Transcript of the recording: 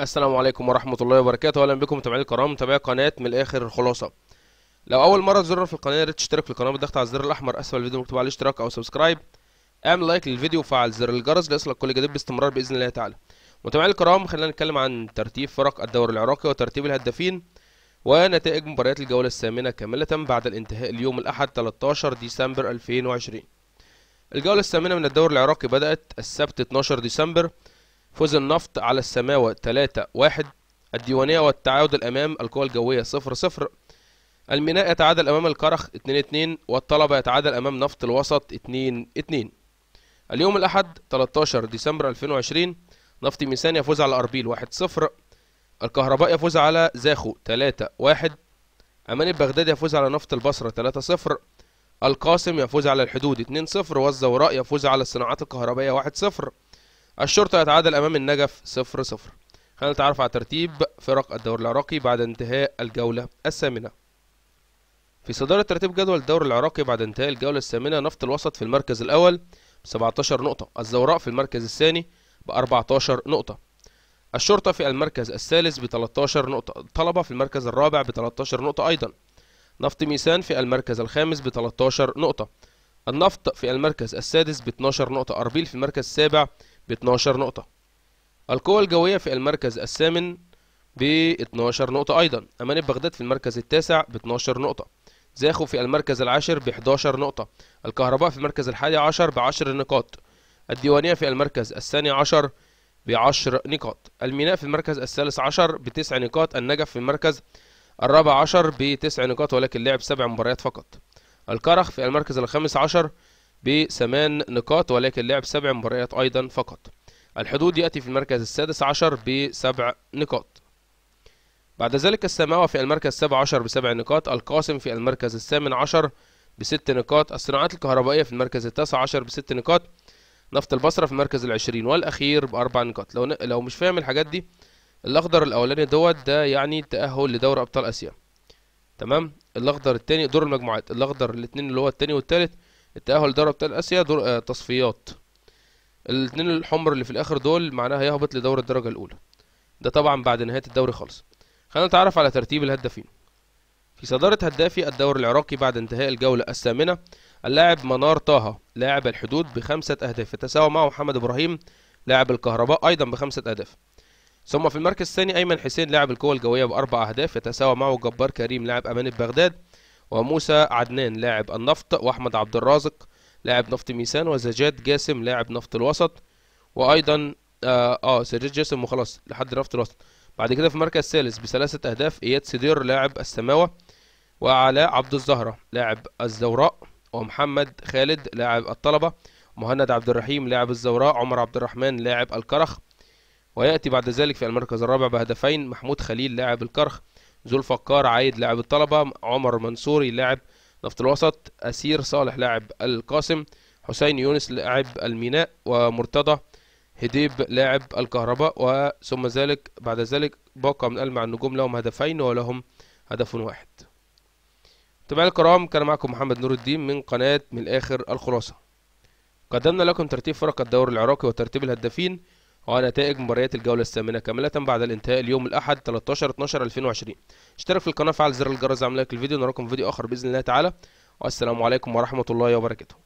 السلام عليكم ورحمة الله وبركاته أهلا بكم متابعين الكرام متابعي قناة من الآخر الخلاصة لو أول مرة تزورنا في القناة يا ريت تشترك في القناة بالضغط على الزر الأحمر أسفل الفيديو مكتوب عليه اشتراك أو سبسكرايب اعمل لايك للفيديو وفعل زر الجرس ليصلك كل جديد باستمرار بإذن الله تعالى متابعين الكرام خلينا نتكلم عن ترتيب فرق الدوري العراقي وترتيب الهدافين ونتائج مباريات الجولة الثامنة كاملة بعد الانتهاء اليوم الأحد 13 ديسمبر 2020 الجولة الثامنة من الدوري العراقي بدأت السبت 12 ديسمبر فوز النفط على السماوة 3 1 الديوانية والتعادل أمام القوى الجوية 0 0 الميناء يتعادل أمام الكرخ 2 2 والطلبة يتعادل أمام نفط الوسط 2 2 اليوم الأحد 13 ديسمبر 2020 نفط ميسان يفوز على أربيل 1 0 الكهرباء يفوز على زاخو 3 1 أمان بغداد يفوز على نفط البصرة 3 0 القاسم يفوز على الحدود 2 0 والزوراء يفوز على الصناعات الكهربائية 1 0 الشرطة يتعادل أمام النجف 0 0 خلينا نتعرف على ترتيب فرق الدوري العراقي بعد انتهاء الجولة الثامنة في صدارة ترتيب جدول الدوري العراقي بعد انتهاء الجولة الثامنة نفط الوسط في المركز الأول ب 17 نقطة الزوراء في المركز الثاني ب 14 نقطة الشرطة في المركز الثالث ب 13 نقطة الطلبة في المركز الرابع ب 13 نقطة أيضا نفط ميسان في المركز الخامس ب 13 نقطة النفط في المركز السادس ب 12 نقطة أربيل في المركز السابع ب 12 نقطة القوى الجوية في المركز الثامن ب 12 نقطة أيضا أمانة بغداد في المركز التاسع ب 12 نقطة زاخو في المركز العاشر ب 11 نقطة الكهرباء في المركز الحادي عشر ب 10 نقاط الديوانية في المركز الثاني عشر ب 10 نقاط الميناء في المركز الثالث عشر ب 9 نقاط النجف في المركز الرابع عشر ب 9 نقاط ولكن لعب سبع مباريات فقط الكرخ في المركز الخامس عشر بثمان نقاط ولكن لعب سبع مباريات أيضا فقط الحدود يأتي في المركز السادس عشر بسبع نقاط بعد ذلك السماوة في المركز السابع عشر بسبع نقاط القاسم في المركز الثامن عشر بست نقاط الصناعات الكهربائية في المركز التاسع عشر بست نقاط نفط البصرة في المركز العشرين والأخير بأربع نقاط لو, ن... لو مش فاهم الحاجات دي الأخضر الأولاني دوت ده يعني التأهل لدوري أبطال آسيا تمام الأخضر التاني دور المجموعات الأخضر الاتنين اللي هو التاني والتالت التأهل لدوري أبطال آسيا دور آه تصفيات الاتنين الحمر اللي في الآخر دول معناها يهبط لدوري الدرجة الأولى ده طبعا بعد نهاية الدوري خالص خلينا نتعرف على ترتيب الهدافين في صدارة هدافي الدوري العراقي بعد انتهاء الجولة الثامنة اللاعب منار طه لاعب الحدود بخمسة أهداف يتساوى معه محمد إبراهيم لاعب الكهرباء أيضا بخمسة أهداف ثم في المركز الثاني أيمن حسين لاعب القوى الجوية بأربع أهداف يتساوى معه جبار كريم لاعب أمانة بغداد وموسى عدنان لاعب النفط وأحمد عبد الرازق لاعب نفط ميسان وزجاج جاسم لاعب نفط الوسط وأيضا اه, آه سجاد جاسم وخلاص لحد نفط الوسط بعد كده في المركز الثالث بثلاثة أهداف إياد سدير لاعب السماوة وعلاء عبد الزهرة لاعب الزوراء ومحمد خالد لاعب الطلبة مهند عبد الرحيم لاعب الزوراء عمر عبد الرحمن لاعب الكرخ ويأتي بعد ذلك في المركز الرابع بهدفين محمود خليل لاعب الكرخ زول فكار عايد لاعب الطلبة عمر منصوري لاعب نفط الوسط أسير صالح لاعب القاسم حسين يونس لاعب الميناء ومرتضى هديب لاعب الكهرباء وثم ذلك بعد ذلك باقة من ألمع النجوم لهم هدفين ولهم هدف واحد متابعينا الكرام كان معكم محمد نور الدين من قناة من الآخر الخلاصة قدمنا لكم ترتيب فرق الدوري العراقي وترتيب الهدافين ونتائج مباريات الجولة الثامنة كاملة بعد الانتهاء اليوم الأحد 13/12/2020 اشترك في القناة فعل زر الجرس لك الفيديو نراكم في فيديو آخر بإذن الله تعالى والسلام عليكم ورحمة الله وبركاته